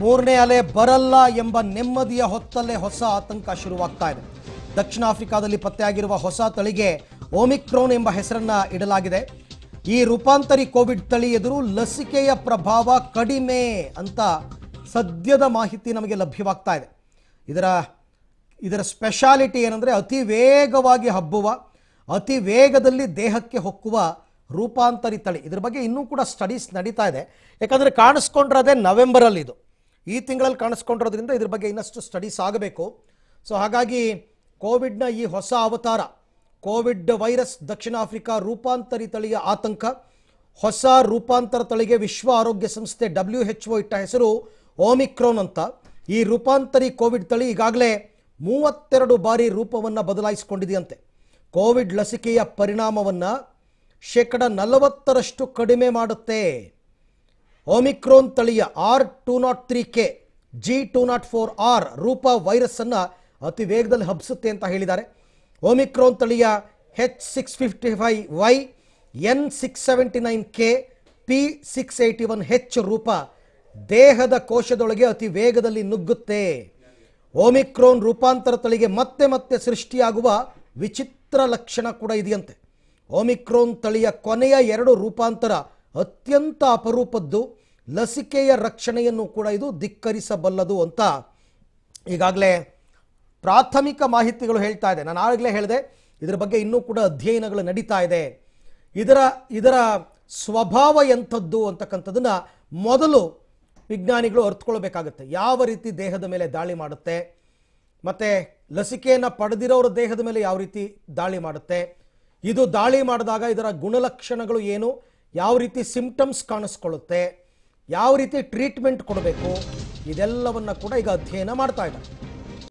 ಮೂರನೇ ಅಲೆ ಬರಲ್ಲ ಎಂಬ ನೆಮ್ಮದಿಯ ಹೊತ್ತಲ್ಲೇ ಹೊಸ ಆತಂಕ ಶುರುವಾಗ್ತಾ ಇದೆ ದಕ್ಷಿಣ ಆಫ್ರಿಕಾದಲ್ಲಿ ಪತ್ತೆಯಾಗಿರುವ ಹೊಸ ತಳಿಗೆ ಓಮಿಕ್ರೋನ್ ಎಂಬ ಹೆಸರನ್ನ ಇಡಲಾಗಿದೆ ಈ ರೂಪಾಂತರಿ ಕೋವಿಡ್ ತಳಿ ಎದುರು ಲಸಿಕೆಯ ಪ್ರಭಾವ ಕಡಿಮೆ ಅಂತ ಸದ್ಯದ ಮಾಹಿತಿ ನಮಗೆ ಲಭ್ಯವಾಗ್ತಾ ಇದೆ ಇದರ ಇದರ ಸ್ಪೆಷಾಲಿಟಿ ಏನಂದರೆ ಅತಿ ವೇಗವಾಗಿ ಹಬ್ಬುವ ಅತಿ ವೇಗದಲ್ಲಿ ದೇಹಕ್ಕೆ ಹೊಕ್ಕುವ ರೂಪಾಂತರಿ ತಳಿ ಇದ್ರ ಬಗ್ಗೆ ಇನ್ನೂ ಕೂಡ ಸ್ಟಡೀಸ್ ನಡೀತಾ ಇದೆ ಯಾಕಂದರೆ ನವೆಂಬರ್ ನವೆಂಬರಲ್ಲಿ ಇದು ಈ ತಿಂಗಳಲ್ಲಿ ಕಾಣಿಸ್ಕೊಂಡಿರೋದ್ರಿಂದ ಇದ್ರ ಬಗ್ಗೆ ಇನ್ನಷ್ಟು ಸ್ಟಡೀಸ್ ಆಗಬೇಕು ಸೊ ಹಾಗಾಗಿ ಕೋವಿಡ್ನ ಈ ಹೊಸ ಅವತಾರ ಕೋವಿಡ್ ವೈರಸ್ ದಕ್ಷಿಣ ಆಫ್ರಿಕಾ ರೂಪಾಂತರಿ ತಳಿಯ ಆತಂಕ ಹೊಸ ರೂಪಾಂತರ ತಳಿಗೆ ವಿಶ್ವ ಆರೋಗ್ಯ ಸಂಸ್ಥೆ ಡಬ್ಲ್ಯೂ ಎಚ್ ಒ ಇಟ್ಟ ಹೆಸರು ಓಮಿಕ್ರೋನ್ ಅಂತ ಈ ರೂಪಾಂತರಿ ಕೋವಿಡ್ ತಳಿ ಈಗಾಗಲೇ ಮೂವತ್ತೆರಡು ಬಾರಿ ರೂಪವನ್ನು ಬದಲಾಯಿಸಿಕೊಂಡಿದೆಯಂತೆ ಕೋವಿಡ್ ಲಸಿಕೆಯ ಪರಿಣಾಮವನ್ನು ಶೇಕಡ ನಲವತ್ತರಷ್ಟು ಕಡಿಮೆ ಮಾಡುತ್ತೆ ಒಮಿಕ್ರೋನ್ ತಳಿಯ R two nought three K G two nought four R ರೂಪ ವೈರಸ್ ಅನ್ನು ಅತಿ ವೇಗದಲ್ಲಿ ಹಬ್ಸುತ್ತೆ ಅಂತ ಹೇಳಿದ್ದಾರೆ ಒಮಿಕ್ರೋನ್ ತಳಿಯ H six fifty five Y N six seventy nine K P six eighty one H ರೂಪ ದೇಹದ ಕೋಶದೊಳಗೆ ಅತಿ ವೇಗದಲ್ಲಿ ನುಗ್ಗುತ್ತೆ ಓಮಿಕ್ರೋನ್ ರೂಪಾಂತರ ತಳಿಗೆ ಮತ್ತೆ ಮತ್ತೆ ಸೃಷ್ಟಿಯಾಗುವ ವಿಚಿತ್ರ ಲಕ್ಷಣ ಕೂಡ ಇದೆಯಂತೆ ಓಮಿಕ್ರೋನ್ ತಳಿಯ ಕೊನೆಯ ಎರಡು ರೂಪಾಂತರ ಅತ್ಯಂತ ಅಪರೂಪದ್ದು ಲಸಿಕೆಯ ರಕ್ಷಣೆಯನ್ನು ಕೂಡ ಇದು ಧಿಕ್ಕರಿಸಬಲ್ಲದು ಅಂತ ಈಗಾಗಲೇ ಪ್ರಾಥಮಿಕ ಮಾಹಿತಿಗಳು ಹೇಳ್ತಾ ಇದೆ ನಾನು ಆಗಲೇ ಹೇಳಿದೆ ಇದರ ಬಗ್ಗೆ ಇನ್ನೂ ಕೂಡ ಅಧ್ಯಯನಗಳು ನಡೀತಾ ಇದೆ ಇದರ ಇದರ ಸ್ವಭಾವ ಎಂಥದ್ದು ಅಂತಕ್ಕಂಥದ್ದನ್ನು ಮೊದಲು ವಿಜ್ಞಾನಿಗಳು ಅರ್ಥಕೊಳ್ಬೇಕಾಗುತ್ತೆ ಯಾವ ರೀತಿ ದೇಹದ ಮೇಲೆ ದಾಳಿ ಮಾಡುತ್ತೆ ಮತ್ತು ಲಸಿಕೆಯನ್ನು ಪಡೆದಿರೋರ ದೇಹದ ಮೇಲೆ ಯಾವ ರೀತಿ ದಾಳಿ ಮಾಡುತ್ತೆ ಇದು ದಾಳಿ ಮಾಡಿದಾಗ ಇದರ ಗುಣಲಕ್ಷಣಗಳು ಏನು ಯಾವ ರೀತಿ ಸಿಂಪ್ಟಮ್ಸ್ ಕಾಣಿಸ್ಕೊಳ್ಳುತ್ತೆ ಯಾವ ರೀತಿ ಟ್ರೀಟ್ಮೆಂಟ್ ಕೊಡಬೇಕು ಇದೆಲ್ಲವನ್ನು ಕೂಡ ಈಗ ಅಧ್ಯಯನ ಮಾಡ್ತಾ ಇದ್ದಾರೆ